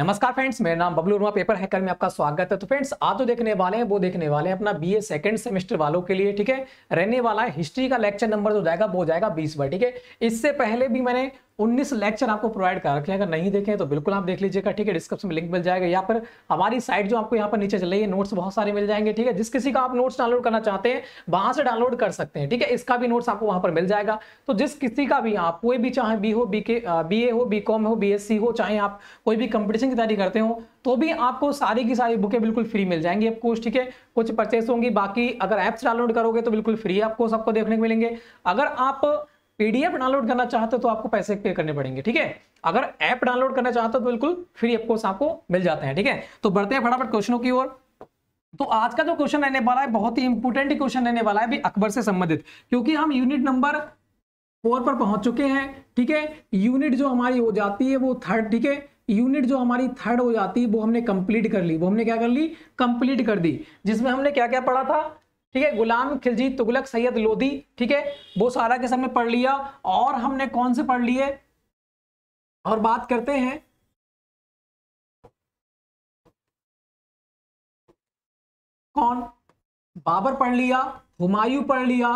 नमस्कार फ्रेंड्स मेरा नाम बबलू वर्मा पेपर हैकर में आपका स्वागत है तो फ्रेंड्स आज जो देखने वाले हैं वो देखने वाले हैं अपना बीए सेकंड सेमेस्टर वालों के लिए ठीक है रहने वाला है हिस्ट्री का लेक्चर नंबर जो जाएगा वो जाएगा बीस बार ठीक है इससे पहले भी मैंने 19 लेक्चर आपको प्रोवाइड कर रखे हैं अगर नहीं देखें तो बिल्कुल आप देख लीजिएगा ठीक है डिस्क्रिप्शन में लिंक मिल जाएगा यहाँ पर हमारी साइट जो आपको यहाँ पर नीचे चल रही है नोट्स बहुत सारे मिल जाएंगे ठीक है जिस किसी का आप नोट्स डाउनलोड करना चाहते हैं वहां से डाउनलोड कर सकते हैं ठीक है इसका भी नोट्स आपको वहां पर मिल जाएगा तो जिस किसी का भी आप कोई भी चाहे बी हो बी के बी ए हो बी हो बी हो चाहे आप कोई भी कंपटीशन की तैयारी करते हो तो भी आपको सारी की सारी बुकें बिल्कुल फ्री मिल जाएंगी आपको ठीक है कुछ परचेस होंगी बाकी अगर ऐप्स डाउनलोड करोगे तो बिल्कुल फ्री आपको सबको देखने को मिलेंगे अगर आप पीडीएफ डाउनलोड करना चाहते हो तो आपको पैसे पे करने पड़ेंगे ठीक है अगर ऐप डाउनलोड करना चाहते हो तो बिल्कुल फ्री कोर्स आपको मिल जाते हैं ठीक है तो बढ़ते हैं फटाफट क्वेश्चनों की ओर तो आज का जो क्वेश्चन रहने वाला है बहुत ही इंपोर्टेंट क्वेश्चन रहने वाला है अकबर से संबंधित क्योंकि हम यूनिट नंबर फोर पर पहुंच चुके हैं ठीक है यूनिट जो हमारी हो जाती है वो थर्ड ठीक है यूनिट जो हमारी थर्ड हो जाती है वो हमने कंप्लीट कर ली वो हमने क्या कर ली कंप्लीट कर दी जिसमें हमने क्या क्या पढ़ा था ठीक है गुलाम खिलजी तुगलक सैयद लोधी ठीक है वो सारा के सब पढ़ लिया और हमने कौन से पढ़ लिए और बात करते हैं कौन बाबर पढ़ लिया हुमायूं पढ़ लिया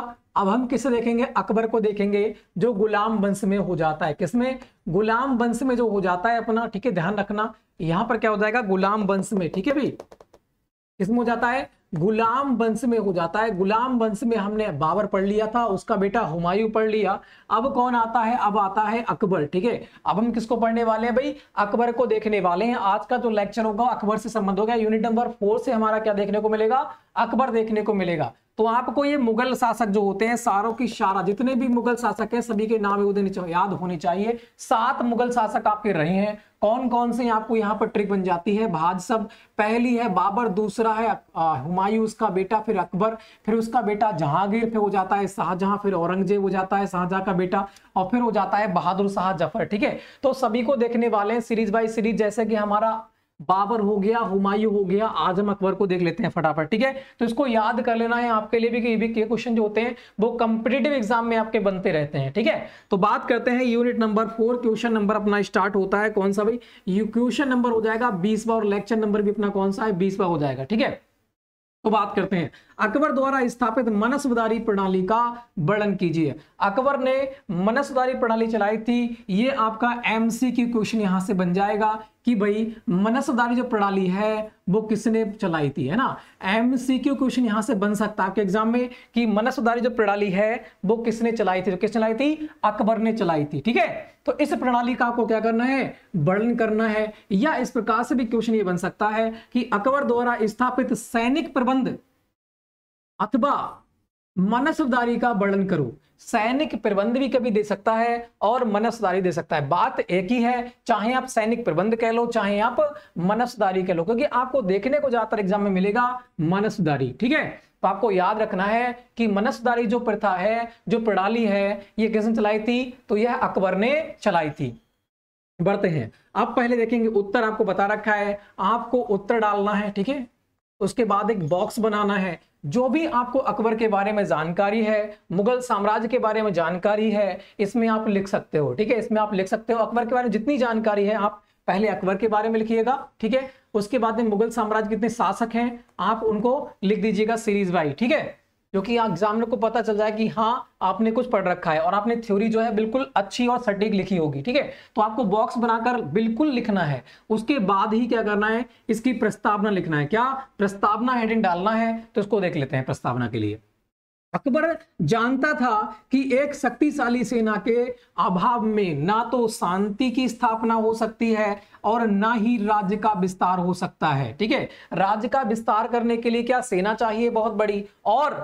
अब हम किसे देखेंगे अकबर को देखेंगे जो गुलाम वंश में हो जाता है किसमें गुलाम वंश में जो हो जाता है अपना ठीक है ध्यान रखना यहां पर क्या हो जाएगा गुलाम वंश में ठीक है भाई किसमें हो जाता है गुलाम वंश में हो जाता है गुलाम वंश में हमने बाबर पढ़ लिया था उसका बेटा हुमायूं पढ़ लिया अब कौन आता है अब आता है अकबर ठीक है अब हम किसको पढ़ने वाले हैं भाई अकबर को देखने वाले हैं आज का जो लेक्चर होगा अकबर से संबंध होगा यूनिट नंबर फोर से हमारा क्या देखने को मिलेगा अकबर देखने को मिलेगा तो आपको ये मुगल शासक जो होते हैं सारों की शारा जितने भी मुगल शासक हैं सभी के नाम उदय याद होने चाहिए सात मुगल शासक आपके रहे हैं कौन कौन से आपको यहाँ पर ट्रिक बन जाती है भाज सब पहली है बाबर दूसरा है हुमायूं उसका बेटा फिर अकबर फिर उसका बेटा जहांगीर फिर हो जाता है शाहजहां फिर औरंगजेब हो जाता है शाहजहां का बेटा और फिर हो जाता है बहादुर शाह जफर ठीक है तो सभी को देखने वाले हैं सीरीज बाई सीरीज जैसे कि हमारा बाबर हो गया हुमायूं हो गया आजम अकबर को देख लेते हैं फटाफट ठीक है तो इसको याद कर लेना है आपके लिए भी कि ये भी क्वेश्चन जो होते हैं वो कंपिटेटिव एग्जाम में आपके बनते रहते हैं ठीक है तो बात करते हैं unit number four question number अपना स्टार्ट होता है कौन सा भाई क्वेश्चन नंबर हो जाएगा बीसवा और लेक्चर नंबर भी अपना कौन सा है बीसवा हो जाएगा ठीक है तो बात करते हैं अकबर द्वारा स्थापित मनसबदारी प्रणाली का वर्णन कीजिए अकबर ने मनसबदारी प्रणाली चलाई थी ये आपका एमसीक्यू क्वेश्चन यहां से बन जाएगा कि भाई मनसदारी जो प्रणाली है वो किसने चलाई थी है ना एम सी क्यू क्वेश्चन यहां से बन सकता है आपके एग्जाम में कि मनसदारी जो प्रणाली है वो किसने चलाई थी तो किसने चलाई थी अकबर ने चलाई थी ठीक है तो इस प्रणाली का आपको क्या करना है वर्णन करना है या इस प्रकार से भी क्वेश्चन ये बन सकता है कि अकबर द्वारा स्थापित सैनिक प्रबंध अथवा मनसबदारी का वर्णन करो सैनिक प्रबंध भी कभी दे सकता है और मनसदारी दे सकता है बात एक ही है चाहे आप सैनिक प्रबंध कह लो चाहे आप मनसदारी कह लो क्योंकि आपको देखने को ज्यादातर एग्जाम में मिलेगा मनसदारी ठीक है तो आपको याद रखना है कि मनसदारी जो प्रथा है जो प्रणाली है ये किसने चलाई थी तो यह अकबर ने चलाई थी बढ़ते हैं अब पहले देखेंगे उत्तर आपको बता रखा है आपको उत्तर डालना है ठीक है उसके बाद एक बॉक्स बनाना है जो भी आपको अकबर के बारे में जानकारी है मुगल साम्राज्य के बारे में जानकारी है इसमें आप लिख सकते हो ठीक है इसमें आप लिख सकते हो अकबर के बारे में जितनी जानकारी है आप पहले अकबर के बारे में लिखिएगा ठीक है उसके बाद में मुगल साम्राज्य कितने शासक हैं आप उनको लिख दीजिएगा सीरीज वाइज ठीक है क्योंकि यहाँ एग्जामिनर को पता चल जाए कि हाँ आपने कुछ पढ़ रखा है और आपने थ्योरी जो है बिल्कुल अच्छी और सटीक लिखी होगी ठीक है तो आपको बॉक्स बनाकर बिल्कुल लिखना है उसके बाद ही क्या करना है इसकी प्रस्तावना लिखना है क्या प्रस्तावना हेडिंग डालना है तो इसको देख लेते हैं प्रस्तावना के लिए अकबर जानता था कि एक शक्तिशाली सेना के अभाव में ना तो शांति की स्थापना हो सकती है और ना ही राज्य का विस्तार हो सकता है ठीक है राज्य का विस्तार करने के लिए क्या सेना चाहिए बहुत बड़ी और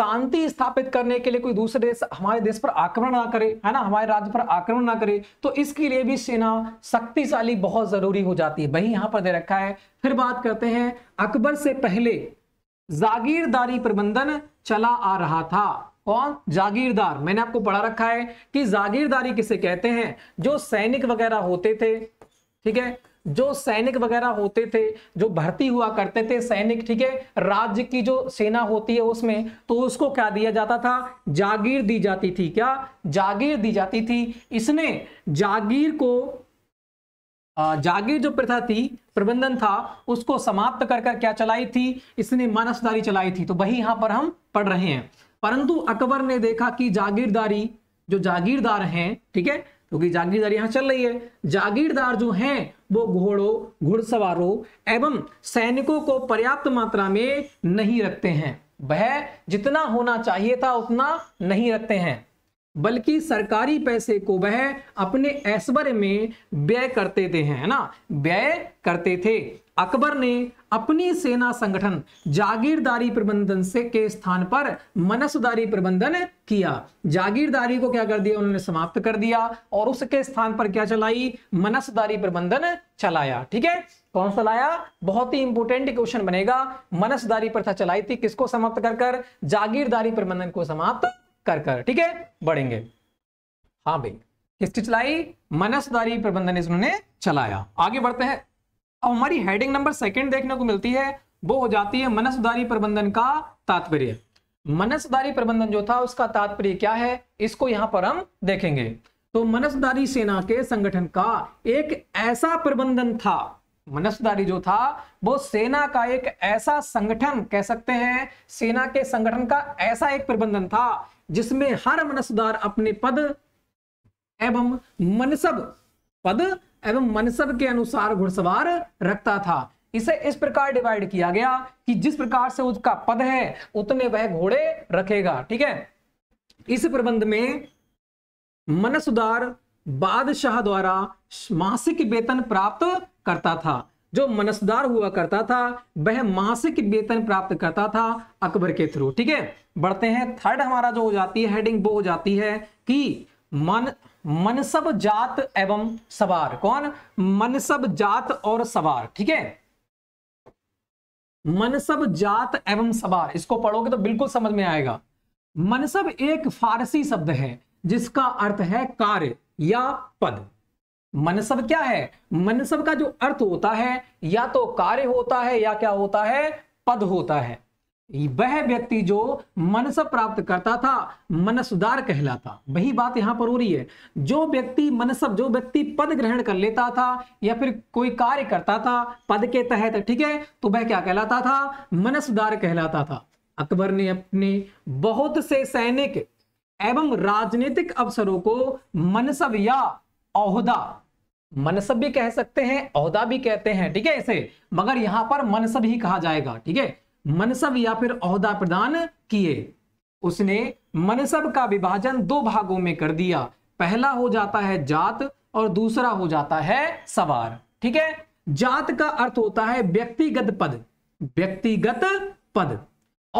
शांति स्थापित करने के लिए कोई दूसरे देश हमारे देश पर आक्रमण ना करे है ना हमारे राज्य पर आक्रमण ना करे तो इसके लिए भी सेना शक्तिशाली बहुत जरूरी हो जाती है वही यहां पर दे रखा है फिर बात करते हैं अकबर से पहले जागीरदारी प्रबंधन चला आ रहा था कौन जागीरदार मैंने आपको पढ़ा रखा है कि जागीरदारी किसे कहते हैं जो सैनिक वगैरह होते थे ठीक है जो सैनिक वगैरह होते थे जो भर्ती हुआ करते थे सैनिक ठीक है राज्य की जो सेना होती है उसमें तो उसको क्या दिया जाता था जागीर दी जाती थी क्या जागीर दी जाती थी इसने जागीर को जागीर जो प्रथा थी प्रबंधन था उसको समाप्त कर कर क्या चलाई थी इसने मानसदारी चलाई थी तो वही यहां पर हम पढ़ रहे हैं परंतु अकबर ने देखा कि जागीरदारी जो जागीरदार हैं ठीक है क्योंकि तो जागीरदारी यहां चल रही है जागीरदार जो हैं वो घोड़ों घुड़सवारों एवं सैनिकों को पर्याप्त मात्रा में नहीं रखते हैं वह जितना होना चाहिए था उतना नहीं रखते हैं बल्कि सरकारी पैसे को वह अपने ऐश्वर्य में व्यय करते थे है ना व्यय करते थे अकबर ने अपनी सेना संगठन जागीरदारी प्रबंधन से के स्थान पर मनसदारी प्रबंधन किया जागीरदारी को क्या कर दिया उन्होंने समाप्त कर दिया और उसके स्थान पर क्या चलाई मनसदारी प्रबंधन चलाया ठीक है कौन सा लाया बहुत ही इंपोर्टेंट क्वेश्चन बनेगा मनसदारी प्रथा चलाई थी किसको समाप्त कर कर जागीरदारी प्रबंधन को समाप्त कर कर ठीक है बढ़ेंगे हाँ भाई किसकी चलाई मनसदारी प्रबंधन उन्होंने चलाया आगे बढ़ते हैं अब हमारी हेडिंग नंबर सेकंड देखने को मिलती है वो हो जाती है मनसुदारी प्रबंधन का तात्पर्य मनसुदारी प्रबंधन जो था उसका तात्पर्य क्या है इसको यहां पर हम देखेंगे तो मनसदारी सेना के संगठन का एक ऐसा प्रबंधन था मनसदारी जो था वो सेना का एक ऐसा संगठन कह सकते हैं सेना के संगठन का ऐसा एक प्रबंधन था जिसमें हर मनसदार अपने पद एवं मनसब पद एवं मनसब के अनुसार घुड़सवार रखता था इसे इस प्रकार डिवाइड किया गया कि जिस प्रकार से उसका पद है उतने वह घोड़े रखेगा ठीक है इस प्रबंध में मन सुधार बादशाह द्वारा मासिक वेतन प्राप्त करता था जो मनसदार हुआ करता था वह मासिक वेतन प्राप्त करता था अकबर के थ्रू ठीक है बढ़ते हैं थर्ड हमारा जो हो जाती है हेडिंग वो हो जाती है कि मन मनसब जात एवं सवार कौन मनसब जात और सवार ठीक है मनसब जात एवं सवार इसको पढ़ोगे तो बिल्कुल समझ में आएगा मनसब एक फारसी शब्द है जिसका अर्थ है कार्य या पद मनसब क्या है मनसब का जो अर्थ होता है या तो कार्य होता है या क्या होता है पद होता है वह व्यक्ति जो मनस प्राप्त करता था मनसुदार कहलाता वही बात यहां पर हो रही है जो व्यक्ति मनसब जो व्यक्ति पद ग्रहण कर लेता था या फिर कोई कार्य करता था पद के तहत ठीक है तो वह क्या कहलाता था मनसुदार कहलाता था अकबर ने अपने बहुत से सैनिक एवं राजनीतिक अवसरों को मनसब या औहदा मनसब भी कह सकते हैं औहदा भी कहते हैं ठीक है इसे मगर यहां पर मनसब ही कहा जाएगा ठीक है मनसब या फिर अहदा प्रदान किए उसने मनसब का विभाजन दो भागों में कर दिया पहला हो जाता है जात और दूसरा हो जाता है सवार ठीक है जात का अर्थ होता है व्यक्तिगत पद व्यक्तिगत पद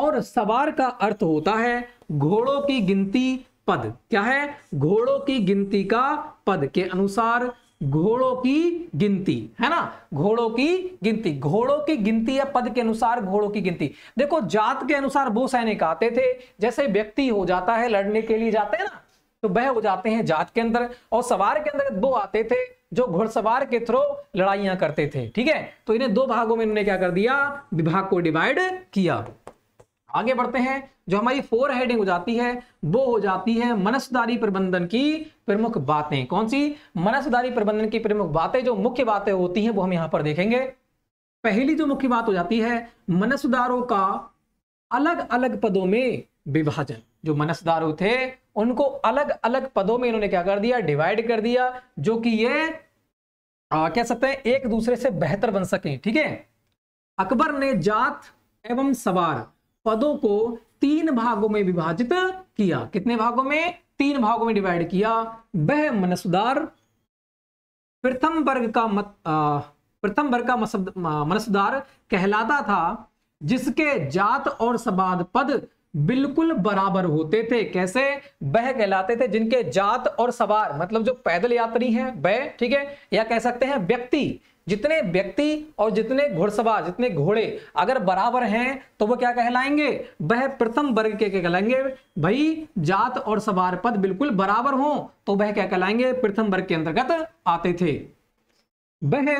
और सवार का अर्थ होता है घोड़ों की गिनती पद क्या है घोड़ों की गिनती का पद के अनुसार घोड़ों की गिनती है ना घोड़ों की गिनती घोड़ों की गिनती या पद के अनुसार घोड़ों की गिनती देखो जात के अनुसार वो सैनिक आते थे जैसे व्यक्ति हो जाता है लड़ने के लिए जाते हैं ना तो वह हो जाते हैं जात के अंदर और सवार के अंदर वो आते थे जो घुड़सवार के थ्रो लड़ाइयां करते थे ठीक है तो इन्हें दो भागों में इन्होंने क्या कर दिया विभाग को डिवाइड किया आगे बढ़ते हैं जो हमारी फोर हेडिंग हो जाती है वो हो जाती है मनसदारी प्रबंधन की प्रमुख बातें कौन सी मनसदारी प्रबंधन की प्रमुख बातें जो मुख्य बातें होती हैं वो हम यहां पर देखेंगे पहली जो मुख्य बात हो जाती है मनसदारों का अलग अलग पदों में विभाजन जो मनसदार थे उनको अलग अलग पदों में इन्होंने क्या कर दिया डिवाइड कर दिया जो कि ये आ, कह सकते हैं एक दूसरे से बेहतर बन सके ठीक है अकबर ने जात एवं सवार पदों को तीन भागों में विभाजित किया कितने भागों में तीन भागों में डिवाइड किया वह मनसुदार प्रथम वर्ग का मत प्रथम वर्ग का मनसुदार कहलाता था जिसके जात और सबाद पद बिल्कुल बराबर होते थे कैसे वह कहलाते थे जिनके जात और सवार मतलब जो पैदल यात्री हैं वह ठीक है या कह सकते हैं व्यक्ति जितने व्यक्ति और जितने घुड़सवार जितने घोड़े अगर बराबर हैं तो वो क्या कहलाएंगे वह प्रथम वर्ग के कहलाएंगे भाई जात और सवार पद बिल्कुल बराबर हो तो वह क्या कहलाएंगे प्रथम वर्ग के अंतर्गत आते थे वह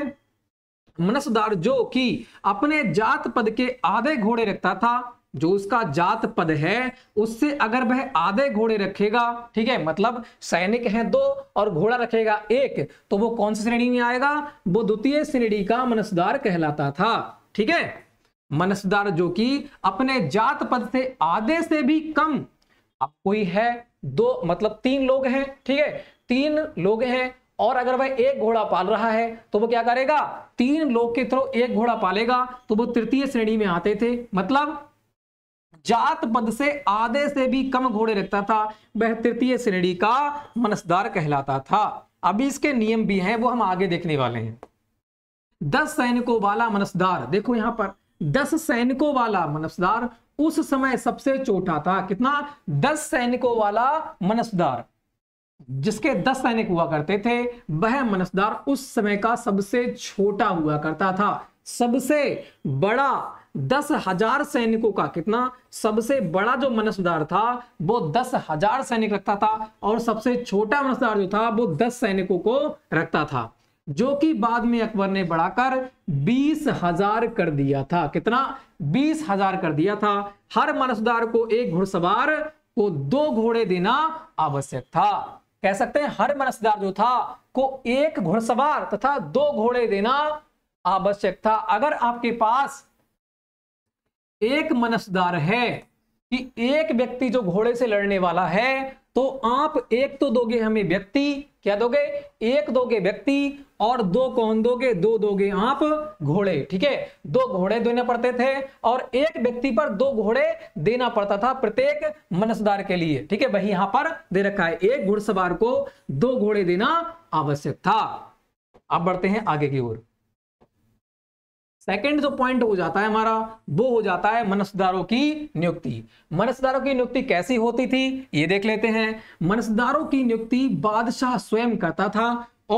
मनसदार जो कि अपने जात पद के आधे घोड़े रखता था जो उसका जात पद है उससे अगर वह आधे घोड़े रखेगा ठीक है मतलब सैनिक है दो और घोड़ा रखेगा एक तो वो कौन सी श्रेणी में आएगा वो द्वितीय श्रेणी का मनसदार कहलाता था ठीक है मनसदार जो कि अपने जात पद से आधे से भी कम अब कोई है दो मतलब तीन लोग हैं ठीक है तीन लोग हैं और अगर वह एक घोड़ा पाल रहा है तो वो क्या करेगा तीन लोग के थ्रू एक घोड़ा पालेगा तो वो तृतीय श्रेणी में आते थे मतलब जात पद से आधे से भी कम घोड़े रखता था वह तृतीय श्रेणी का मनसदार कहलाता था अभी इसके नियम भी हैं वो हम आगे देखने वाले हैं दस सैनिकों वाला मनसदार देखो यहां पर दस सैनिकों वाला मनसदार उस समय सबसे छोटा था कितना दस सैनिकों वाला मनसदार जिसके दस सैनिक हुआ करते थे वह मनसदार उस समय का सबसे छोटा हुआ करता था सबसे बड़ा दस हजार सैनिकों का कितना सबसे बड़ा जो मनसदार था वो दस हजार सैनिक रखता था और सबसे छोटा मनसदार जो था वो दस सैनिकों को रखता था जो कि बाद में अकबर ने बढ़ाकर बीस हजार कर दिया था कितना बीस हजार कर दिया था हर मनसदार को एक घुड़सवार को दो घोड़े देना आवश्यक था कह सकते हैं हर मनसदार जो था को एक घुड़सवार तथा दो घोड़े देना आवश्यक था अगर आपके पास एक मनसदार है कि एक व्यक्ति जो घोड़े से लड़ने वाला है तो आप एक तो दोगे हमें व्यक्ति क्या दोगे एक दोगे व्यक्ति और दो कौन दोगे दो दोगे आप घोड़े ठीक है दो घोड़े देने पड़ते थे और एक व्यक्ति पर दो घोड़े देना पड़ता था प्रत्येक मनसदार के लिए ठीक है वही यहां पर दे रखा है एक घुड़सवार को दो घोड़े देना आवश्यक था अब बढ़ते हैं आगे की ओर सेकंड जो पॉइंट हो जाता है हमारा वो हो जाता है मनसदारों की नियुक्ति मनसदारों की नियुक्ति कैसी होती थी ये देख लेते हैं मनसदारों की नियुक्ति बादशाह स्वयं करता था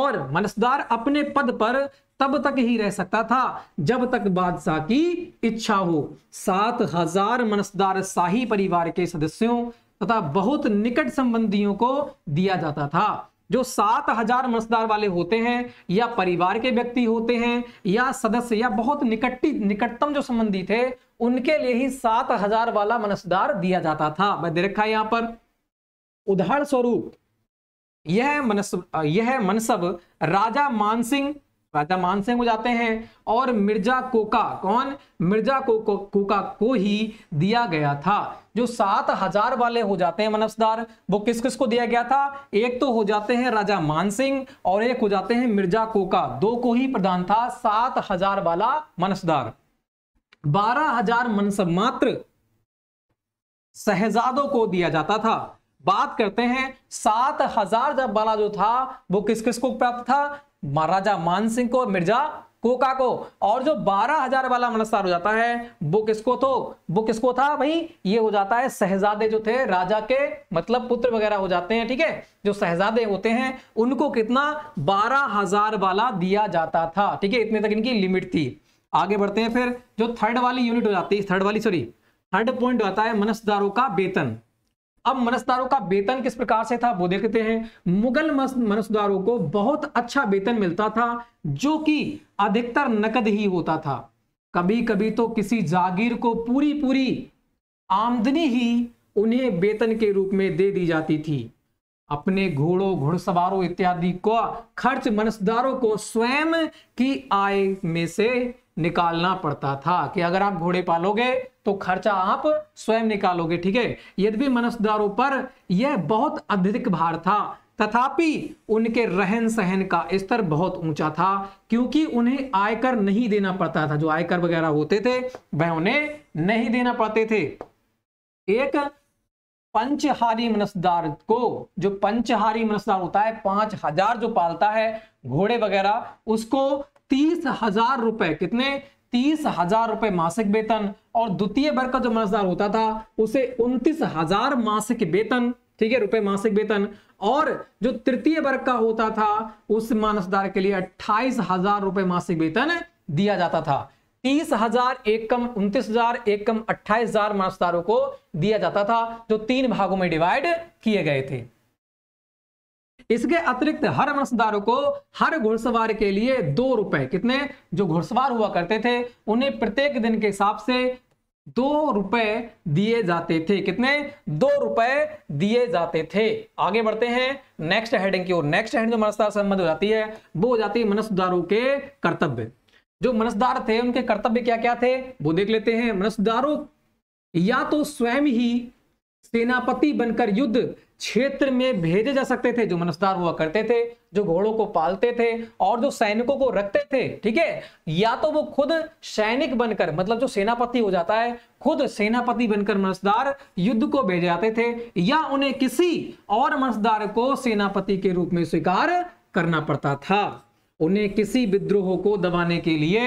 और मनसदार अपने पद पर तब तक ही रह सकता था जब तक बादशाह की इच्छा हो सात हजार मनसदार शाही परिवार के सदस्यों तथा बहुत निकट संबंधियों को दिया जाता था जो सात हजार मनसदार वाले होते हैं या परिवार के व्यक्ति होते हैं या सदस्य या बहुत निकट्टी निकटतम जो संबंधी थे उनके लिए ही सात हजार वाला मनसदार दिया जाता था मैं दे रखा है यहां पर उदाहरण स्वरूप यह मनस यह मनसब राजा मानसिंह राजा मानसिंह हो जाते हैं और मिर्जा कोका कौन मिर्जा को, को, कोका को ही दिया गया था जो सात हजार वाले हो जाते हैं मनसदार वो किस किस को दिया गया था एक तो हो जाते हैं राजा मानसिंह और एक हो जाते हैं मिर्जा कोका दो को ही प्रदान था सात हजार वाला मनसदार बारह हजार मनस मात्र शहजादों को दिया जाता था बात करते हैं सात हजार जब वाला जो था वो किस किस को प्राप्त था महाराजा मान सिंह को मिर्जा कोका को और जो बारह हजार वाला मनस्तार हो जाता है वो किसको तो वो किसको था भाई ये हो जाता है सहजादे जो थे राजा के मतलब पुत्र वगैरह हो जाते हैं ठीक है जो सहजादे होते हैं उनको कितना बारह हजार वाला दिया जाता था ठीक है इतने तक इनकी लिमिट थी आगे बढ़ते हैं फिर जो थर्ड वाली यूनिट हो जाती है थर्ड वाली सॉरी थर्ड पॉइंट आता है मनसदारों का वेतन अब मनसदारों का वेतन किस प्रकार से था वो देखते हैं मुगल मनसदारों को बहुत अच्छा वेतन मिलता था जो कि अधिकतर नकद ही होता था कभी कभी तो किसी जागीर को पूरी पूरी आमदनी ही उन्हें वेतन के रूप में दे दी जाती थी अपने घोड़ों घुड़सवारों इत्यादि का खर्च मनसदारों को स्वयं की आय में से निकालना पड़ता था कि अगर आप घोड़े पालोगे तो खर्चा आप स्वयं निकालोगे ठीक है यद्यपि मनसदारों पर यह बहुत अधिक भार था तथापि उनके रहन सहन का स्तर बहुत ऊंचा था क्योंकि उन्हें आयकर नहीं देना पड़ता था जो आयकर वगैरह होते थे वह उन्हें नहीं देना पड़ते थे एक पंचहारी मनसदार को जो पंचहारी मनसदार होता है पांच हजार जो पालता है घोड़े वगैरह उसको तीस हजार रुपए कितने तीस हजार रुपए मासिक वेतन और द्वितीय वर्ग का जो मजदार होता था उसे उनतीस हजार मासिक वेतन ठीक है रुपए मासिक वेतन और जो तृतीय वर्ग का होता था उस मानसदार के लिए अट्ठाईस हजार रुपए मासिक वेतन दिया जाता था तीस हजार एक कम उन्तीस हजार एक कम अट्ठाईस हजार मानसदारों को दिया जाता था जो तीन भागों में डिवाइड किए गए थे इसके अतिरिक्त हर वंशधारों को हर घुड़सवार के लिए दो रुपए कितने जो घुड़सवार हुआ करते थे उन्हें प्रत्येक दिन के हिसाब से दो रुपए दिए जाते थे कितने दो रुपए दिए जाते थे आगे बढ़ते हैं नेक्स्ट हेडिंग की ओर नेक्स्ट हेडिंग जो मनसदार संबंध हो जाती है वो हो जाती है मनसदारों के कर्तव्य जो मनसदार थे उनके कर्तव्य क्या क्या थे वो देख लेते हैं मनसदारों या तो स्वयं ही सेनापति बनकर युद्ध क्षेत्र में भेजे जा सकते थे जो मनसदार हुआ करते थे जो घोड़ों को पालते थे और जो सैनिकों को रखते थे ठीक है या तो वो खुद सैनिक बनकर मतलब जो सेनापति हो जाता है खुद सेनापति बनकर मनसदार युद्ध को भेजे जाते थे या उन्हें किसी और मनसदार को सेनापति के रूप में स्वीकार करना पड़ता था उन्हें किसी विद्रोह को दबाने के लिए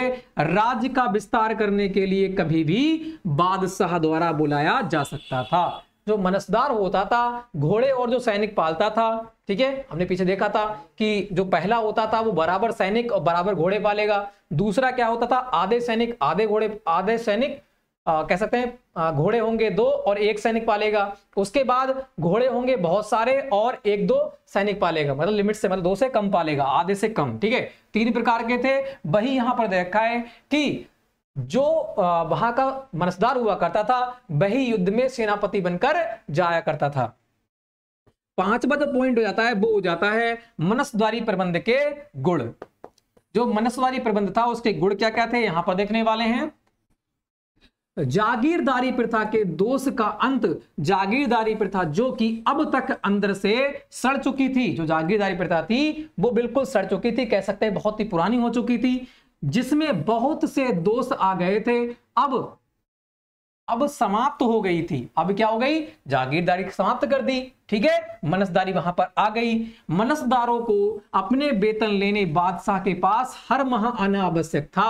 राज्य का विस्तार करने के लिए कभी भी बादशाह द्वारा बुलाया जा सकता था जो मनसदार होता था घोड़े और जो सैनिक पालता था ठीक है हमने पीछे देखा था कि जो पहला होता था वो बराबर सैनिक और बराबर घोड़े पालेगा दूसरा क्या होता था आधे सैनिक आधे घोड़े आधे सैनिक आ, कह सकते हैं घोड़े होंगे दो और एक सैनिक पालेगा उसके बाद घोड़े होंगे बहुत सारे और एक दो सैनिक पालेगा मतलब लिमिट से मतलब दो से कम पालेगा आधे से कम ठीक है तीन प्रकार के थे वही यहां पर देखा है कि जो वहां का मनसदार हुआ करता था वही युद्ध में सेनापति बनकर जाया करता था पांचवा जो पॉइंट हो जाता है वो हो जाता है मनसद्वारी प्रबंध के गुण जो मनसवारी प्रबंध था उसके गुण क्या क्या थे यहां पर देखने वाले हैं जागीरदारी प्रथा के दोष का अंत जागीरदारी प्रथा जो कि अब तक अंदर से सड़ चुकी थी जो जागीरदारी प्रथा थी वो बिल्कुल सड़ चुकी थी कह सकते हैं बहुत ही पुरानी हो चुकी थी जिसमें बहुत से दोष आ गए थे अब अब समाप्त हो गई थी अब क्या हो गई जागीरदारी समाप्त कर दी ठीक है मनसदारी वहां पर आ गई मनसदारों को अपने वेतन लेने बादशाह के पास हर माह आना आवश्यक था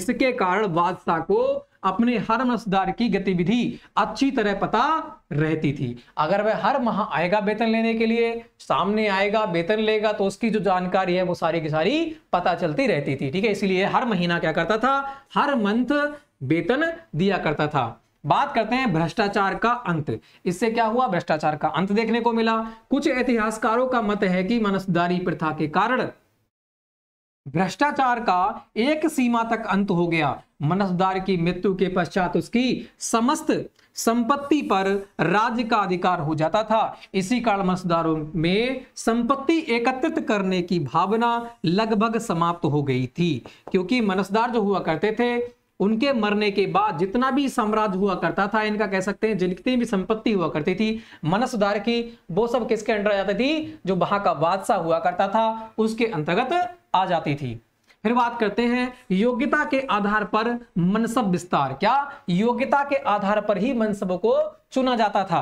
इसके कारण बादशाह को अपने हर मनसदार की गतिविधि अच्छी तरह पता रहती थी अगर वह हर माह आएगा वेतन लेने के लिए सामने आएगा वेतन लेगा तो उसकी जो जानकारी है वो सारी की सारी पता चलती रहती थी ठीक है इसलिए हर महीना क्या करता था हर मंथ वेतन दिया करता था बात करते हैं भ्रष्टाचार का अंत इससे क्या हुआ भ्रष्टाचार का अंत देखने को मिला कुछ इतिहासकारों का मत है कि मनसदारी प्रथा के कारण भ्रष्टाचार का एक सीमा तक अंत हो गया मनसदार की मृत्यु के पश्चात उसकी समस्त संपत्ति पर राज्य का अधिकार हो जाता था इसी कारण मनसदारों में संपत्ति एकत्रित करने की भावना लगभग समाप्त हो गई थी क्योंकि मनसदार जो हुआ करते थे उनके मरने के बाद जितना भी साम्राज्य हुआ करता था इनका कह सकते हैं जितनी भी संपत्ति हुआ करती थी मनसदार की वो सब किसके अंडर आ जाती थी जो वहां का बादशाह हुआ करता था उसके अंतर्गत आ जाती थी फिर बात करते हैं योग्यता के आधार पर मनसब विस्तार क्या योग्यता के आधार पर ही मनसब को चुना जाता था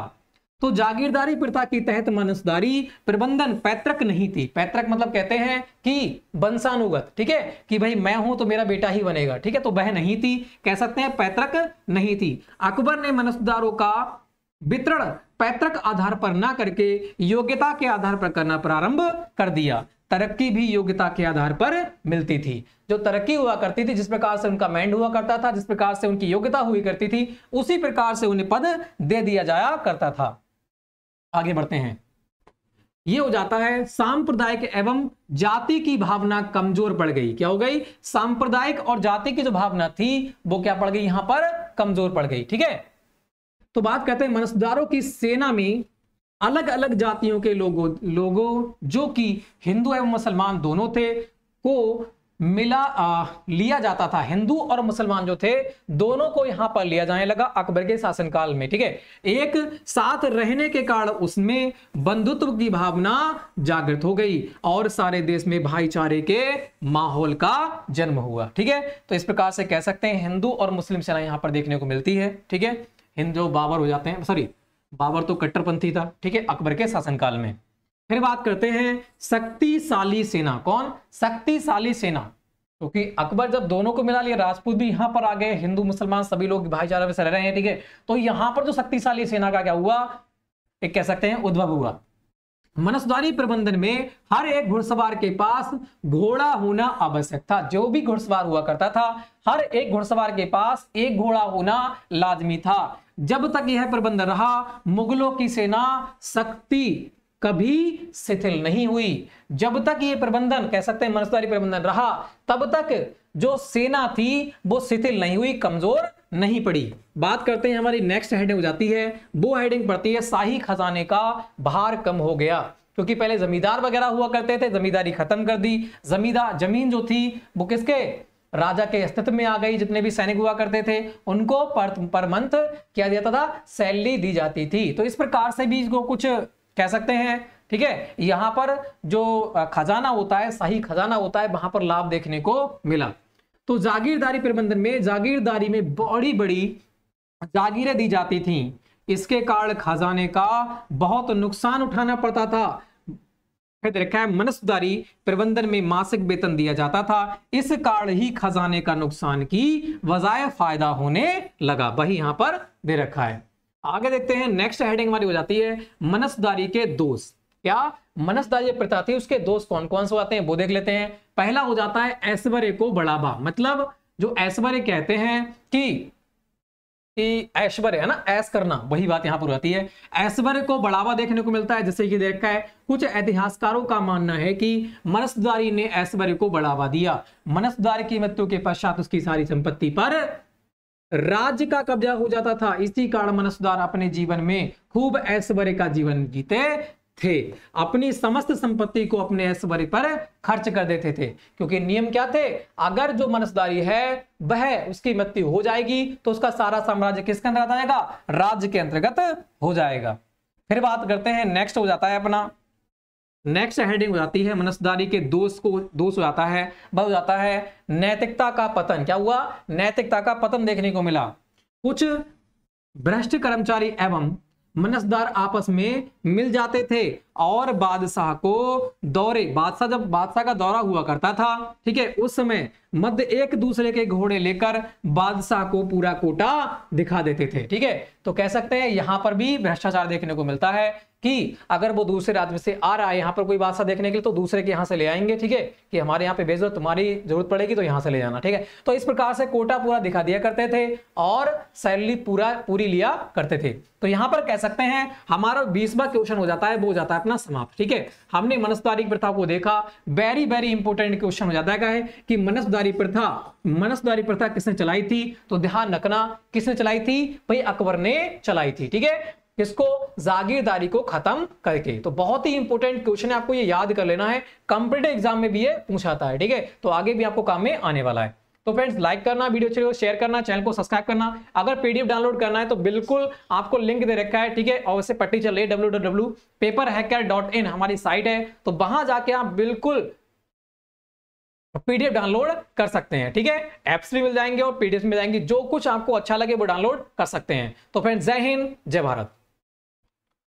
तो जागीरदारी प्रथा के तहत मनसदारी प्रबंधन पैतृक नहीं थी पैतृक मतलब कहते हैं कि वंशानुगत ठीक है कि भाई मैं हूं तो मेरा बेटा ही बनेगा ठीक है तो वह नहीं थी कह सकते हैं पैतृक नहीं थी अकबर ने मनसदारों का वितरण पैतृक आधार पर ना करके योग्यता के आधार पर करना प्रारंभ कर दिया तरक्की भी योग्यता के आधार पर मिलती थी जो तरक्की हुआ करती थी जिस प्रकार से उनका मैंड हुआ करता था जिस प्रकार से उनकी योग्यता हुई करती थी उसी प्रकार से उन्हें पद दे दिया जाया करता था आगे बढ़ते हैं ये हो जाता है सांप्रदायिक एवं जाति की भावना कमजोर पड़ गई क्या हो गई सांप्रदायिक और जाति की जो भावना थी वो क्या पड़ गई यहां पर कमजोर पड़ गई ठीक है तो बात करते हैं मनसदारों की सेना में अलग अलग जातियों के लोगों लोगों जो कि हिंदू एवं मुसलमान दोनों थे को मिला आ, लिया जाता था हिंदू और मुसलमान जो थे दोनों को यहां पर लिया जाने लगा अकबर के शासनकाल में ठीक है एक साथ रहने के कारण उसमें बंधुत्व की भावना जागृत हो गई और सारे देश में भाईचारे के माहौल का जन्म हुआ ठीक है तो इस प्रकार से कह सकते हैं हिंदू और मुस्लिम सेना यहां पर देखने को मिलती है ठीक है हिंदू बाबर हो जाते हैं सॉरी बाबर तो कट्टरपंथी था ठीक है अकबर के शासनकाल में फिर बात करते हैं शक्तिशाली सेना कौन शक्तिशाली सेना क्योंकि तो अकबर जब दोनों को मिला लिया राजपूत भी यहां पर आ गए हिंदू मुसलमान सभी लोग भाईचारा में रह रहे हैं ठीक है तो यहां पर जो शक्तिशाली सेना का क्या हुआ एक कह सकते हैं उद्भव हुआ मनसदारी प्रबंधन में हर एक घुड़सवार के पास घोड़ा होना आवश्यक था जो भी घुड़सवार हुआ करता था हर एक घुड़सवार के पास एक घोड़ा होना लाजमी था जब तक यह प्रबंध रहा मुगलों की सेना शक्ति कभी शिथिल नहीं हुई जब तक ये प्रबंधन कह सकते हैं मनसदारी प्रबंधन रहा तब तक जो सेना थी वो शिथिल नहीं हुई कमजोर नहीं पड़ी बात करते हैं हमारी नेक्स्ट हेडिंग हो जाती है वो हेडिंग पड़ती है शाही खजाने का भार कम हो गया क्योंकि पहले जमींदार वगैरह हुआ करते थे जमींदारी खत्म कर दी जमींदार जमीन जो थी वो किसके राजा के अस्तित्व में आ गई जितने भी सैनिक हुआ करते थे उनको पर, पर मंथ क्या दिया था सैलरी दी जाती थी तो इस प्रकार से भी इसको कुछ कह सकते हैं ठीक है यहाँ पर जो खजाना होता है सही खजाना होता है वहां पर लाभ देखने को मिला तो जागीरदारी प्रबंधन में जागीरदारी में बड़ी बड़ी जागीरें दी जाती थी इसके कारण खजाने का बहुत नुकसान उठाना पड़ता था तो रखा है मनसदारी प्रबंधन में मासिक वेतन दिया जाता था इस कारण ही खजाने का नुकसान की वजाय फायदा होने लगा वही यहां पर दे रखा है आगे देखते हैं नेक्स्ट हेडिंग हमारी हो जाती है मनसदारी के दोष क्या मनसदा ये प्रथा थी उसके दोस्त कौन कौन से आते हैं वो देख लेते हैं पहला हो जाता है ऐश्वर्य को बढ़ावा मतलब जो ऐश्वर्य कहते हैं कि ऐश्वर्य है ना ऐश करना वही बात यहां पर होती है ऐश्वर्य को बढ़ावा देखने को मिलता है जैसे कि देखा है कुछ इतिहासकारों का मानना है कि मनसदारी ने ऐश्वर्य को बढ़ावा दिया मनसदारी की मृत्यु के पश्चात उसकी सारी संपत्ति पर राज्य का कब्जा हो जाता था इसी कारण मनसदार अपने जीवन में खूब ऐश्वर्य का जीवन जीते थे अपनी समस्त संपत्ति को अपने ऐश्वर्य पर खर्च कर देते थे क्योंकि नियम क्या थे अगर जो मनसदारी है वह उसकी मृत्यु हो जाएगी तो उसका सारा साम्राज्य किसके अंतर्गत आएगा राज्य के अंतर्गत हो जाएगा फिर बात करते हैं नेक्स्ट हो जाता है अपना नेक्स्ट हेडिंग हो जाती है मनसदारी के दोष को दोष हो जाता है वह हो जाता है नैतिकता का पतन क्या हुआ नैतिकता का पतन देखने को मिला कुछ भ्रष्ट कर्मचारी एवं मनसदार आपस में मिल जाते थे और बादशाह को दौरे बादशाह जब बादशाह का दौरा हुआ करता था ठीक है उस समय मध्य एक दूसरे के घोड़े लेकर बादशाह को पूरा कोटा दिखा देते थे ठीक है तो कह सकते हैं यहां पर भी भ्रष्टाचार देखने को मिलता है कि अगर वो दूसरे राज्य से आ रहा है यहां पर कोई बादशाह देखने के लिए तो दूसरे के यहां से ले आएंगे ठीक है कि हमारे यहाँ पे भेज दो तुम्हारी जरूरत पड़ेगी तो यहां से ले जाना ठीक है तो इस प्रकार से कोटा पूरा दिखा दिया करते थे और सैलरी पूरा पूरी लिया करते थे तो यहां पर कह सकते हैं हमारा बीसवा क्वेश्चन हो जाता है वो जाता है अपना समाप्त ठीक है हमने मनसदारी प्रथा को देखा वेरी वेरी इंपॉर्टेंट क्वेश्चन हो जाता है कि मनसदारी प्रथा मनसदारी प्रथा किसने चलाई थी तो ध्यान रखना किसने चलाई थी भाई अकबर ने चलाई थी ठीक है इसको जागीरदारी को खत्म करके तो बहुत ही इंपॉर्टेंट क्वेश्चन है आपको ये याद कर लेना है कंप्यूटर एग्जाम में भी ये पूछाता है ठीक है तो आगे भी आपको काम में आने वाला है तो फ्रेंड्स लाइक करना वीडियो अच्छी शेयर करना चैनल को सब्सक्राइब करना अगर पीडीएफ डाउनलोड करना है तो बिल्कुल आपको लिंक दे रखा है ठीक है और उससे पट्टी चल रही है हमारी साइट है तो वहां जाके आप बिल्कुल पीडीएफ डाउनलोड कर सकते हैं ठीक है एप्स भी मिल जाएंगे और पीडीएफ मिल जाएंगे जो कुछ आपको अच्छा लगे वो डाउनलोड कर सकते हैं तो फ्रेंड्स जय हिंद जय भारत